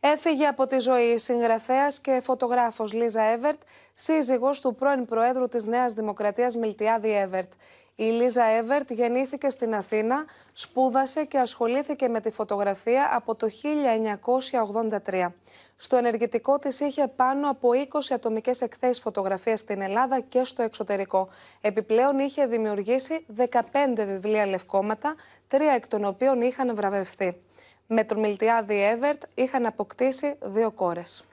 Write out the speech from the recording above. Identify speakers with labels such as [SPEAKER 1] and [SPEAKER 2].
[SPEAKER 1] Έφυγε από τη ζωή η συγγραφέας και φωτογράφος Λίζα Εύερτ, σύζυγος του πρώην Προέδρου της Νέας Δημοκρατίας Μιλτιάδη Εύερτ. Η Λίζα Εύερτ γεννήθηκε στην Αθήνα, σπούδασε και ασχολήθηκε με τη φωτογραφία από το 1983. Στο ενεργητικό της είχε πάνω από 20 ατομικές εκθέσεις φωτογραφίας στην Ελλάδα και στο εξωτερικό. Επιπλέον είχε δημιουργήσει 15 βιβλία λευκόματα, τρία εκ των οποίων είχαν βραβευθεί με τον Μιλτιάδη Εύερτ είχαν αποκτήσει δύο κόρες.